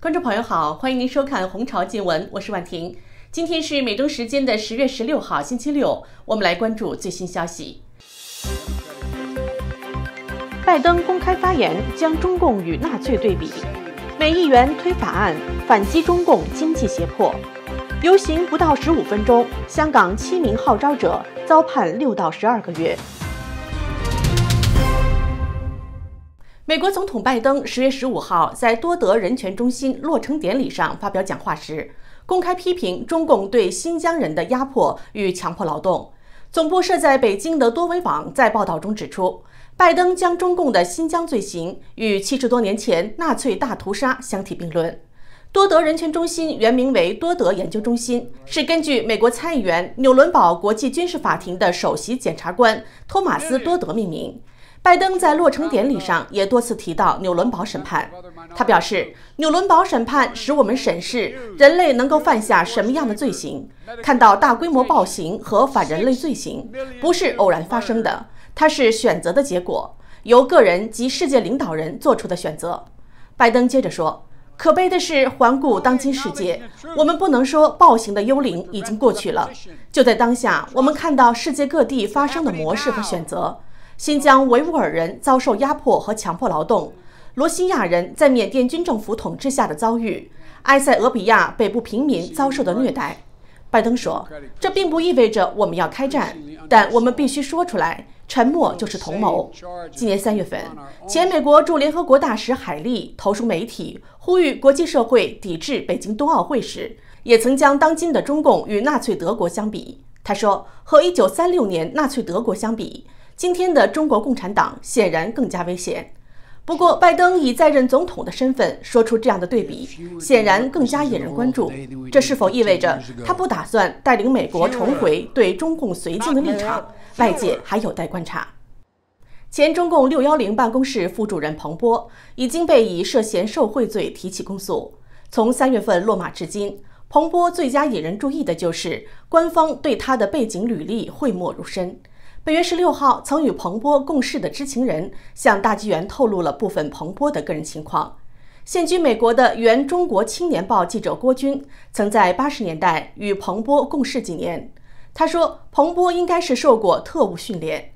观众朋友好，欢迎您收看《红潮见闻》，我是婉婷。今天是美东时间的十月十六号，星期六，我们来关注最新消息。拜登公开发言将中共与纳粹对比，美议员推法案反击中共经济胁迫。游行不到十五分钟，香港七名号召者遭判六到十二个月。美国总统拜登十月十五号在多德人权中心落成典礼上发表讲话时，公开批评中共对新疆人的压迫与强迫劳动。总部设在北京的多维网在报道中指出，拜登将中共的新疆罪行与七十多年前纳粹大屠杀相提并论。多德人权中心原名为多德研究中心，是根据美国参议员纽伦堡国际军事法庭的首席检察官托马斯·多德命名。拜登在落成典礼上也多次提到纽伦堡审判。他表示，纽伦堡审判使我们审视人类能够犯下什么样的罪行，看到大规模暴行和反人类罪行不是偶然发生的，它是选择的结果，由个人及世界领导人做出的选择。拜登接着说。可悲的是，环顾当今世界，我们不能说暴行的幽灵已经过去了。就在当下，我们看到世界各地发生的模式和选择：新疆维吾尔人遭受压迫和强迫劳动，罗西亚人在缅甸军政府统治下的遭遇，埃塞俄比亚北部平民遭受的虐待。拜登说：“这并不意味着我们要开战，但我们必须说出来。”沉默就是同谋。今年三月份，前美国驻联合国大使海利投书媒体，呼吁国际社会抵制北京冬奥会时，也曾将当今的中共与纳粹德国相比。他说：“和1936年纳粹德国相比，今天的中国共产党显然更加危险。”不过，拜登以在任总统的身份说出这样的对比，显然更加引人关注。这是否意味着他不打算带领美国重回对中共绥靖的立场？外界还有待观察。前中共六幺零办公室副主任彭波已经被以涉嫌受贿罪提起公诉。从三月份落马至今，彭波最加引人注意的就是官方对他的背景履历讳莫如深。本月十六号，曾与彭波共事的知情人向大纪元透露了部分彭波的个人情况。现居美国的原中国青年报记者郭军，曾在八十年代与彭波共事几年。他说，彭波应该是受过特务训练。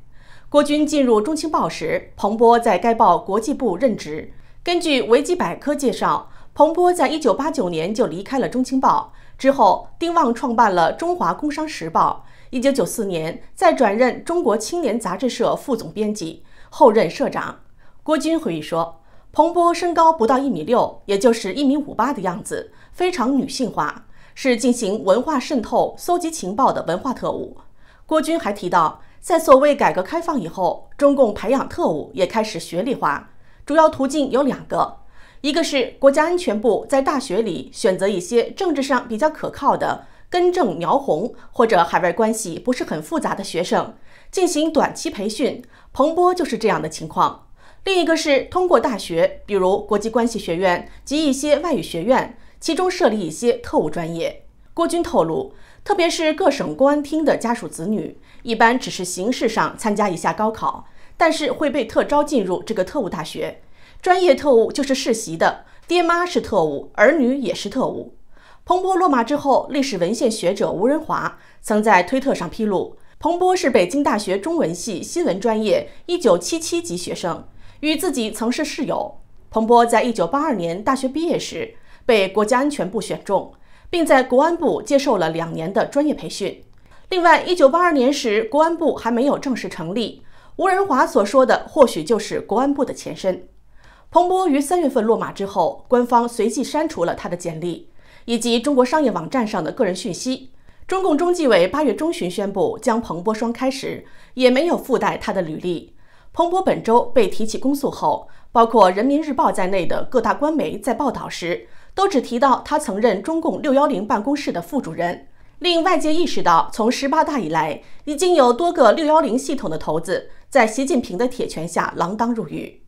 郭军进入中青报时，彭波在该报国际部任职。根据维基百科介绍，彭波在一九八九年就离开了中青报。之后，丁旺创办了中华工商时报。一九九四年，在转任中国青年杂志社副总编辑后任社长郭军回忆说，彭波身高不到一米六，也就是一米五八的样子，非常女性化，是进行文化渗透、搜集情报的文化特务。郭军还提到，在所谓改革开放以后，中共培养特务也开始学历化，主要途径有两个，一个是国家安全部在大学里选择一些政治上比较可靠的。根正苗红或者海外关系不是很复杂的学生进行短期培训，彭波就是这样的情况。另一个是通过大学，比如国际关系学院及一些外语学院，其中设立一些特务专业。郭军透露，特别是各省公安厅的家属子女，一般只是形式上参加一下高考，但是会被特招进入这个特务大学。专业特务就是世袭的，爹妈是特务，儿女也是特务。彭波落马之后，历史文献学者吴仁华曾在推特上披露，彭波是北京大学中文系新闻专业1977级学生，与自己曾是室友。彭波在一九八二年大学毕业时被国家安全部选中，并在国安部接受了两年的专业培训。另外，一九八二年时国安部还没有正式成立，吴仁华所说的或许就是国安部的前身。彭波于三月份落马之后，官方随即删除了他的简历。以及中国商业网站上的个人讯息。中共中纪委八月中旬宣布将彭波双开时，也没有附带他的履历。彭波本周被提起公诉后，包括《人民日报》在内的各大官媒在报道时，都只提到他曾任中共六幺零办公室的副主任，令外界意识到，从十八大以来，已经有多个六幺零系统的头子在习近平的铁拳下锒铛入狱。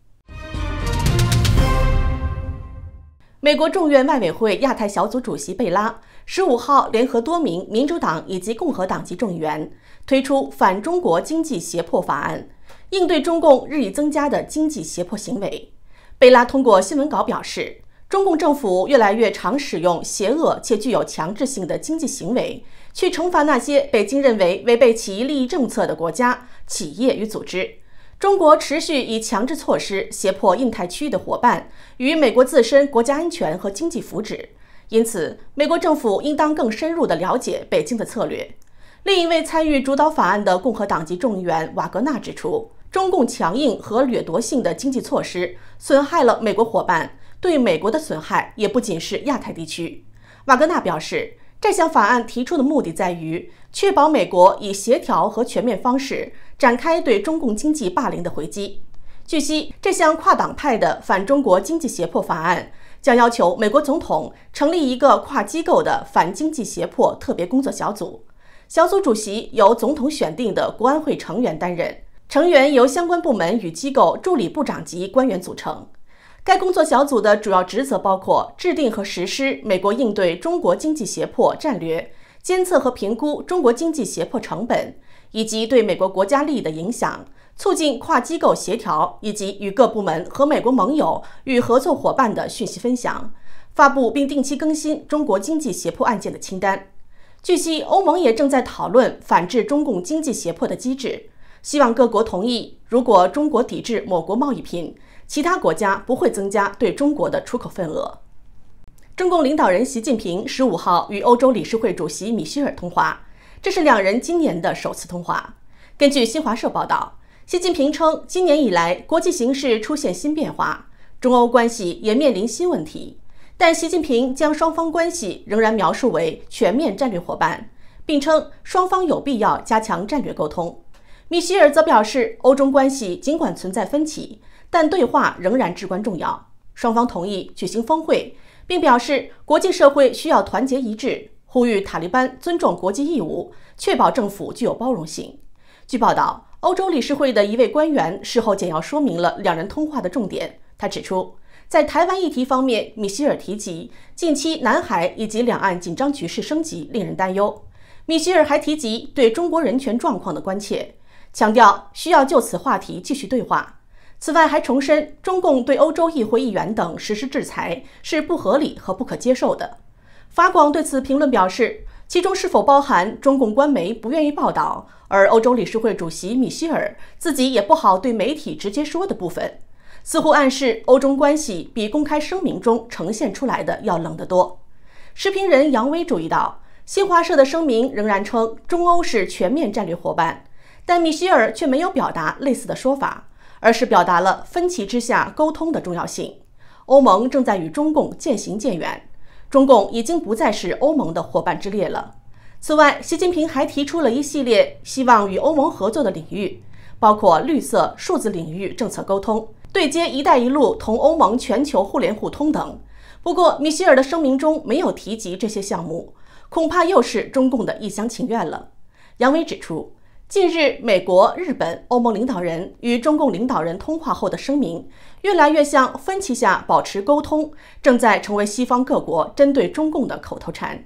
美国众院外委会亚太小组主席贝拉十五号联合多名民主党以及共和党籍众议员，推出反中国经济胁迫法案，应对中共日益增加的经济胁迫行为。贝拉通过新闻稿表示，中共政府越来越常使用邪恶且具有强制性的经济行为，去惩罚那些北京认为违背其利益政策的国家、企业与组织。中国持续以强制措施胁迫印太区域的伙伴与美国自身国家安全和经济福祉，因此，美国政府应当更深入地了解北京的策略。另一位参与主导法案的共和党籍众议员瓦格纳指出，中共强硬和掠夺性的经济措施损害了美国伙伴，对美国的损害也不仅是亚太地区。瓦格纳表示，这项法案提出的目的在于。确保美国以协调和全面方式展开对中共经济霸凌的回击。据悉，这项跨党派的反中国经济胁迫法案将要求美国总统成立一个跨机构的反经济胁迫特别工作小组，小组主席由总统选定的国安会成员担任，成员由相关部门与机构助理部长级官员组成。该工作小组的主要职责包括制定和实施美国应对中国经济胁迫战略。监测和评估中国经济胁迫成本以及对美国国家利益的影响，促进跨机构协调以及与各部门和美国盟友与合作伙伴的讯息分享，发布并定期更新中国经济胁迫案件的清单。据悉，欧盟也正在讨论反制中共经济胁迫的机制，希望各国同意，如果中国抵制某国贸易品，其他国家不会增加对中国的出口份额。中共领导人习近平十五号与欧洲理事会主席米歇尔通话，这是两人今年的首次通话。根据新华社报道，习近平称今年以来国际形势出现新变化，中欧关系也面临新问题。但习近平将双方关系仍然描述为全面战略伙伴，并称双方有必要加强战略沟通。米歇尔则表示，欧中关系尽管存在分歧，但对话仍然至关重要。双方同意举行峰会，并表示国际社会需要团结一致，呼吁塔利班尊重国际义务，确保政府具有包容性。据报道，欧洲理事会的一位官员事后简要说明了两人通话的重点。他指出，在台湾议题方面，米歇尔提及近期南海以及两岸紧张局势升级令人担忧。米歇尔还提及对中国人权状况的关切，强调需要就此话题继续对话。此外，还重申中共对欧洲议会议员等实施制裁是不合理和不可接受的。法广对此评论表示，其中是否包含中共官媒不愿意报道，而欧洲理事会主席米歇尔自己也不好对媒体直接说的部分，似乎暗示欧中关系比公开声明中呈现出来的要冷得多。视频人杨威注意到，新华社的声明仍然称中欧是全面战略伙伴，但米歇尔却没有表达类似的说法。而是表达了分歧之下沟通的重要性。欧盟正在与中共渐行渐远，中共已经不再是欧盟的伙伴之列了。此外，习近平还提出了一系列希望与欧盟合作的领域，包括绿色、数字领域政策沟通、对接“一带一路”同欧盟全球互联互通等。不过，米歇尔的声明中没有提及这些项目，恐怕又是中共的一厢情愿了。杨威指出。近日，美国、日本、欧盟领导人与中共领导人通话后的声明，越来越像分歧下保持沟通，正在成为西方各国针对中共的口头禅。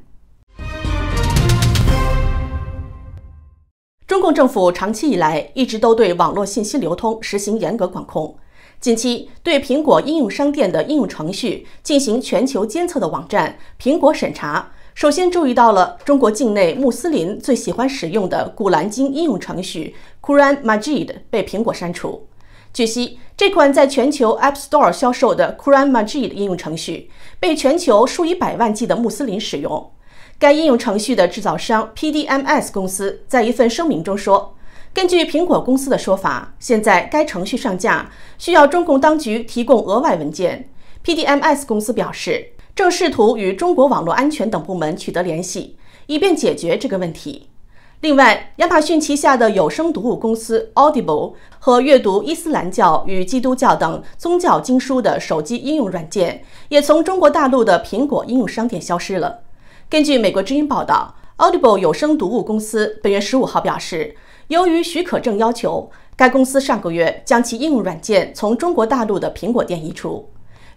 中共政府长期以来一直都对网络信息流通实行严格管控，近期对苹果应用商店的应用程序进行全球监测的网站——苹果审查。首先注意到了中国境内穆斯林最喜欢使用的《古兰经》应用程序 Quran Magid 被苹果删除。据悉，这款在全球 App Store 销售的 Quran Magid 应用程序被全球数以百万计的穆斯林使用。该应用程序的制造商 PDMs 公司在一份声明中说，根据苹果公司的说法，现在该程序上架需要中共当局提供额外文件。PDMs 公司表示。正试图与中国网络安全等部门取得联系，以便解决这个问题。另外，亚马逊旗下的有声读物公司 Audible 和阅读伊斯兰教与基督教等宗教经书的手机应用软件，也从中国大陆的苹果应用商店消失了。根据美国之音报道，Audible 有声读物公司本月十五号表示，由于许可证要求，该公司上个月将其应用软件从中国大陆的苹果店移除。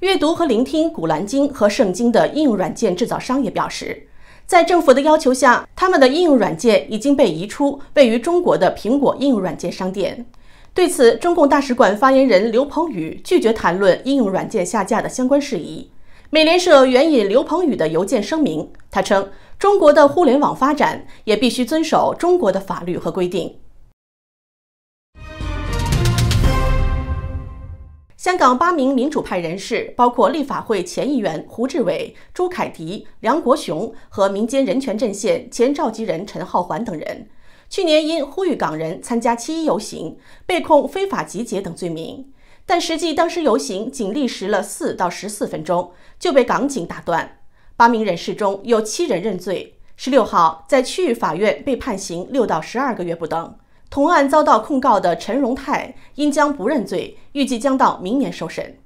阅读和聆听《古兰经》和《圣经》的应用软件制造商也表示，在政府的要求下，他们的应用软件已经被移出位于中国的苹果应用软件商店。对此，中共大使馆发言人刘鹏宇拒绝谈论应用软件下架的相关事宜。美联社援引刘鹏宇的邮件声明，他称：“中国的互联网发展也必须遵守中国的法律和规定。”香港八名民主派人士，包括立法会前议员胡志伟、朱凯迪、梁国雄和民间人权阵线前召集人陈浩环等人，去年因呼吁港人参加七一游行，被控非法集结等罪名。但实际当时游行仅历时了四到十四分钟，就被港警打断。八名人士中有七人认罪，十六号在区域法院被判刑六到十二个月不等。同案遭到控告的陈荣泰因将不认罪，预计将到明年受审。